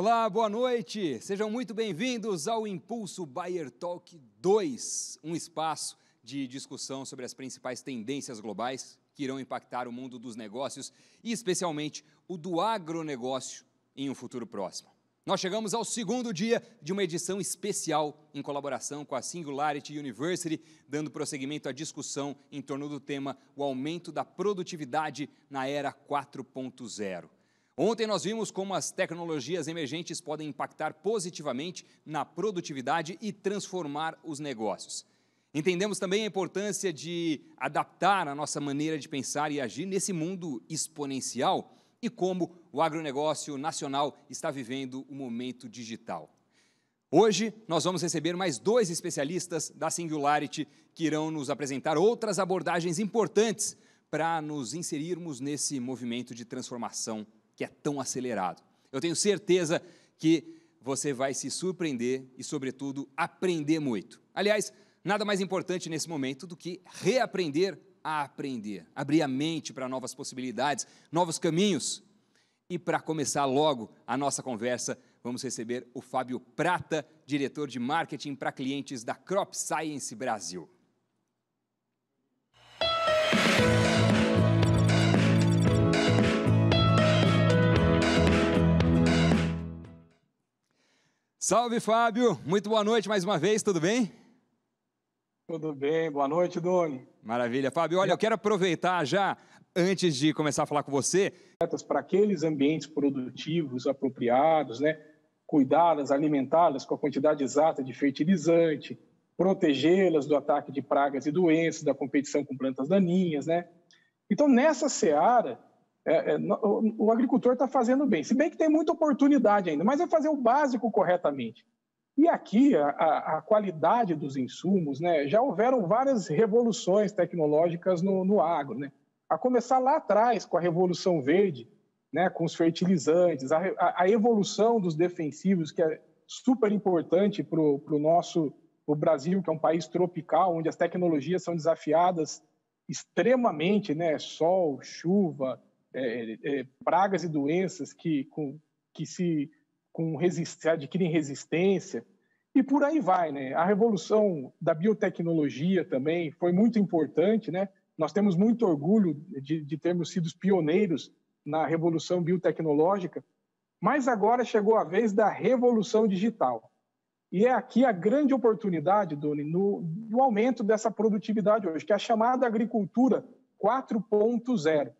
Olá, boa noite. Sejam muito bem-vindos ao Impulso Bayer Talk 2, um espaço de discussão sobre as principais tendências globais que irão impactar o mundo dos negócios e especialmente o do agronegócio em um futuro próximo. Nós chegamos ao segundo dia de uma edição especial em colaboração com a Singularity University, dando prosseguimento à discussão em torno do tema o aumento da produtividade na era 4.0. Ontem nós vimos como as tecnologias emergentes podem impactar positivamente na produtividade e transformar os negócios. Entendemos também a importância de adaptar a nossa maneira de pensar e agir nesse mundo exponencial e como o agronegócio nacional está vivendo o momento digital. Hoje nós vamos receber mais dois especialistas da Singularity que irão nos apresentar outras abordagens importantes para nos inserirmos nesse movimento de transformação que é tão acelerado. Eu tenho certeza que você vai se surpreender e, sobretudo, aprender muito. Aliás, nada mais importante nesse momento do que reaprender a aprender, abrir a mente para novas possibilidades, novos caminhos. E para começar logo a nossa conversa, vamos receber o Fábio Prata, diretor de marketing para clientes da Crop Science Brasil. Salve, Fábio! Muito boa noite mais uma vez, tudo bem? Tudo bem, boa noite, Doni. Maravilha. Fábio, olha, eu quero aproveitar já, antes de começar a falar com você. Para aqueles ambientes produtivos apropriados, né? cuidá-las, alimentá-las com a quantidade exata de fertilizante, protegê-las do ataque de pragas e doenças, da competição com plantas daninhas. Né? Então, nessa seara, é, é o agricultor está fazendo bem. Se bem que tem muita oportunidade ainda, mas é fazer o básico corretamente. E aqui a, a, a qualidade dos insumos, né? Já houveram várias revoluções tecnológicas no, no agro, né? A começar lá atrás com a revolução verde, né? Com os fertilizantes, a, a evolução dos defensivos que é super importante para o nosso o Brasil, que é um país tropical, onde as tecnologias são desafiadas extremamente, né? Sol, chuva, é, é, pragas e doenças que, com, que se com resist, adquirem resistência e por aí vai, né? A revolução da biotecnologia também foi muito importante, né? Nós temos muito orgulho de, de termos sido pioneiros na revolução biotecnológica, mas agora chegou a vez da revolução digital. E é aqui a grande oportunidade, Doni, no, no aumento dessa produtividade hoje, que é a chamada agricultura 4.0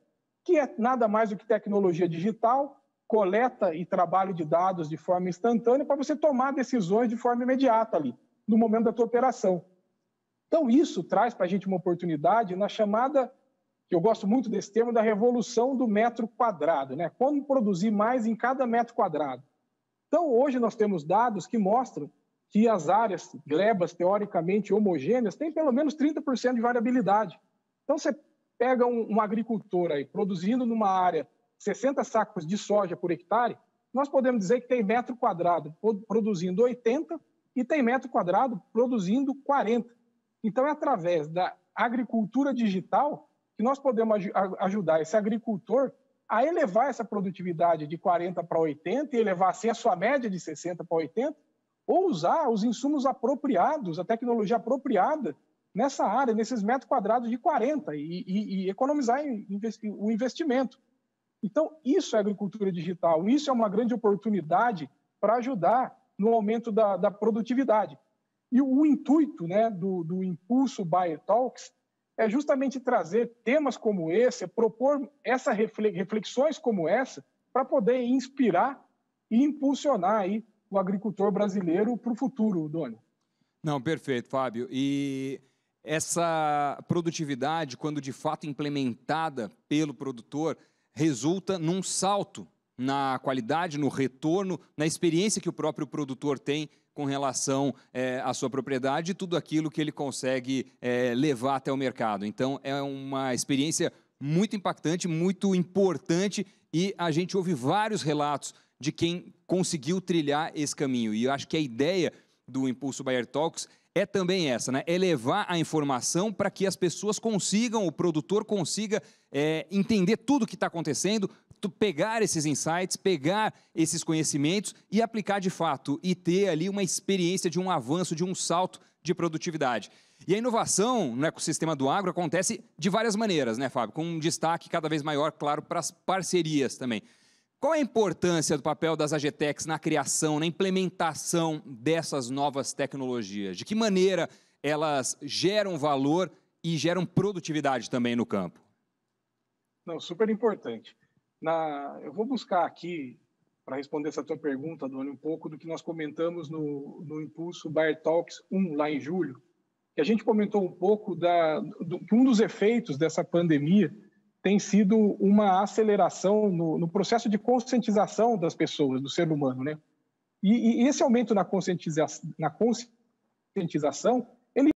que é nada mais do que tecnologia digital, coleta e trabalho de dados de forma instantânea para você tomar decisões de forma imediata ali, no momento da tua operação. Então, isso traz para a gente uma oportunidade na chamada, que eu gosto muito desse termo, da revolução do metro quadrado, né? Como produzir mais em cada metro quadrado. Então, hoje nós temos dados que mostram que as áreas glebas teoricamente homogêneas têm pelo menos 30% de variabilidade. Então, você pega um, um agricultor aí produzindo numa área 60 sacos de soja por hectare, nós podemos dizer que tem metro quadrado produzindo 80 e tem metro quadrado produzindo 40. Então, é através da agricultura digital que nós podemos aj ajudar esse agricultor a elevar essa produtividade de 40 para 80 e elevar assim a sua média de 60 para 80, ou usar os insumos apropriados, a tecnologia apropriada nessa área, nesses metros quadrados de 40 e, e, e economizar o investimento. Então, isso é agricultura digital, isso é uma grande oportunidade para ajudar no aumento da, da, produtividade. E o intuito né, do, do Impulso Talks é justamente trazer temas como esse, é propor essas reflexões como essa, para poder inspirar e impulsionar aí o agricultor brasileiro para o futuro, Doni. Não, perfeito, Fábio. E essa produtividade, quando de fato implementada pelo produtor, resulta num salto na qualidade, no retorno, na experiência que o próprio produtor tem com relação é, à sua propriedade e tudo aquilo que ele consegue é, levar até o mercado. Então, é uma experiência muito impactante, muito importante e a gente ouve vários relatos de quem conseguiu trilhar esse caminho. E eu acho que a ideia do Impulso Bayer Talks é também essa, né? Elevar a informação para que as pessoas consigam, o produtor consiga é, entender tudo o que está acontecendo, pegar esses insights, pegar esses conhecimentos e aplicar de fato e ter ali uma experiência de um avanço, de um salto de produtividade. E a inovação no ecossistema do agro acontece de várias maneiras, né, Fábio? Com um destaque cada vez maior, claro, para as parcerias também. Qual é a importância do papel das AGTEX na criação, na implementação dessas novas tecnologias? De que maneira elas geram valor e geram produtividade também no campo? Não, super importante. Na, eu vou buscar aqui, para responder essa tua pergunta, Dona, um pouco do que nós comentamos no, no Impulso Bar Talks 1, lá em julho, que a gente comentou um pouco da, do, que um dos efeitos dessa pandemia tem sido uma aceleração no, no processo de conscientização das pessoas, do ser humano, né? E, e esse aumento na conscientização, na conscientização